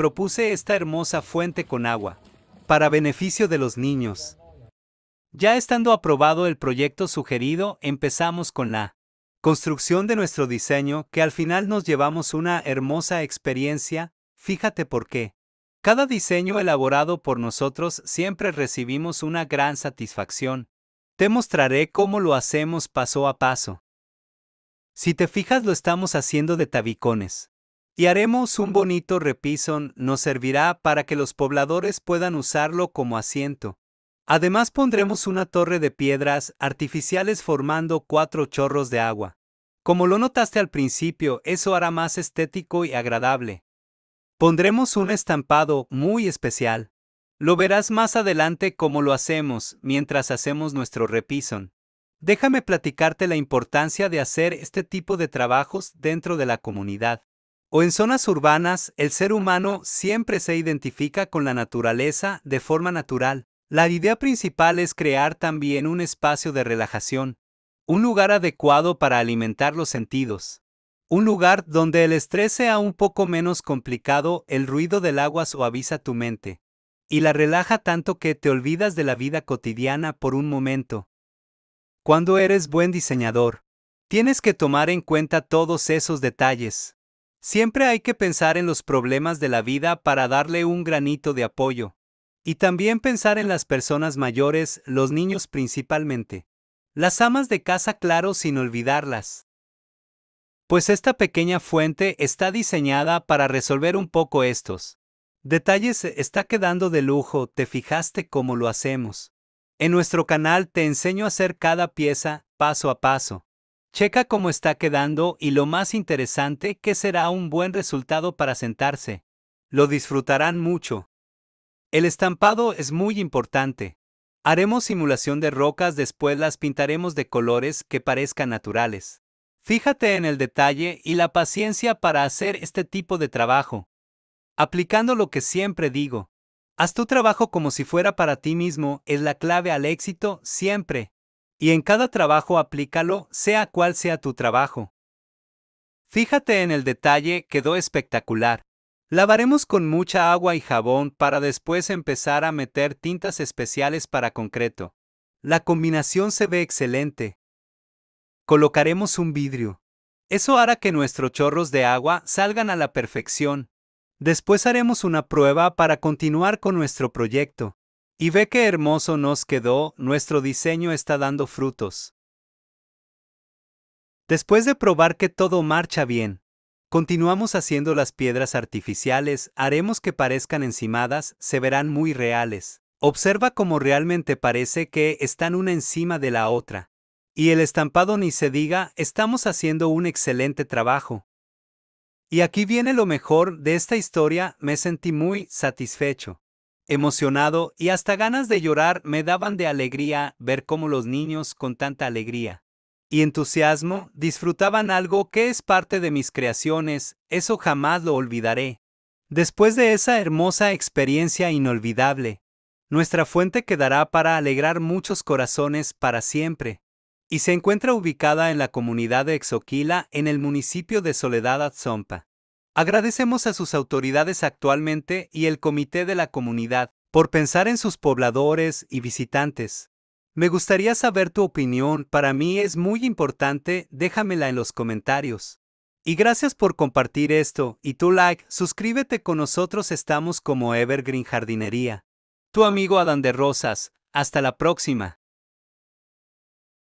propuse esta hermosa fuente con agua, para beneficio de los niños. Ya estando aprobado el proyecto sugerido, empezamos con la construcción de nuestro diseño, que al final nos llevamos una hermosa experiencia, fíjate por qué. Cada diseño elaborado por nosotros siempre recibimos una gran satisfacción. Te mostraré cómo lo hacemos paso a paso. Si te fijas lo estamos haciendo de tabicones y haremos un bonito repisón, nos servirá para que los pobladores puedan usarlo como asiento. Además pondremos una torre de piedras artificiales formando cuatro chorros de agua. Como lo notaste al principio, eso hará más estético y agradable. Pondremos un estampado muy especial. Lo verás más adelante cómo lo hacemos mientras hacemos nuestro repison. Déjame platicarte la importancia de hacer este tipo de trabajos dentro de la comunidad o en zonas urbanas, el ser humano siempre se identifica con la naturaleza de forma natural. La idea principal es crear también un espacio de relajación, un lugar adecuado para alimentar los sentidos, un lugar donde el estrés sea un poco menos complicado, el ruido del agua suaviza tu mente y la relaja tanto que te olvidas de la vida cotidiana por un momento. Cuando eres buen diseñador, tienes que tomar en cuenta todos esos detalles. Siempre hay que pensar en los problemas de la vida para darle un granito de apoyo. Y también pensar en las personas mayores, los niños principalmente. Las amas de casa, claro, sin olvidarlas. Pues esta pequeña fuente está diseñada para resolver un poco estos. Detalles está quedando de lujo, te fijaste cómo lo hacemos. En nuestro canal te enseño a hacer cada pieza, paso a paso. Checa cómo está quedando y lo más interesante que será un buen resultado para sentarse. Lo disfrutarán mucho. El estampado es muy importante. Haremos simulación de rocas, después las pintaremos de colores que parezcan naturales. Fíjate en el detalle y la paciencia para hacer este tipo de trabajo. Aplicando lo que siempre digo, haz tu trabajo como si fuera para ti mismo es la clave al éxito siempre y en cada trabajo aplícalo, sea cual sea tu trabajo. Fíjate en el detalle, quedó espectacular. Lavaremos con mucha agua y jabón para después empezar a meter tintas especiales para concreto. La combinación se ve excelente. Colocaremos un vidrio. Eso hará que nuestros chorros de agua salgan a la perfección. Después haremos una prueba para continuar con nuestro proyecto. Y ve qué hermoso nos quedó, nuestro diseño está dando frutos. Después de probar que todo marcha bien, continuamos haciendo las piedras artificiales, haremos que parezcan encimadas, se verán muy reales. Observa cómo realmente parece que están una encima de la otra. Y el estampado ni se diga, estamos haciendo un excelente trabajo. Y aquí viene lo mejor de esta historia, me sentí muy satisfecho emocionado y hasta ganas de llorar me daban de alegría ver cómo los niños con tanta alegría y entusiasmo disfrutaban algo que es parte de mis creaciones, eso jamás lo olvidaré. Después de esa hermosa experiencia inolvidable, nuestra fuente quedará para alegrar muchos corazones para siempre, y se encuentra ubicada en la comunidad de Exoquila en el municipio de Soledad Atzompa. Agradecemos a sus autoridades actualmente y el Comité de la Comunidad por pensar en sus pobladores y visitantes. Me gustaría saber tu opinión, para mí es muy importante, déjamela en los comentarios. Y gracias por compartir esto y tu like, suscríbete con nosotros estamos como Evergreen Jardinería. Tu amigo Adán de Rosas, hasta la próxima.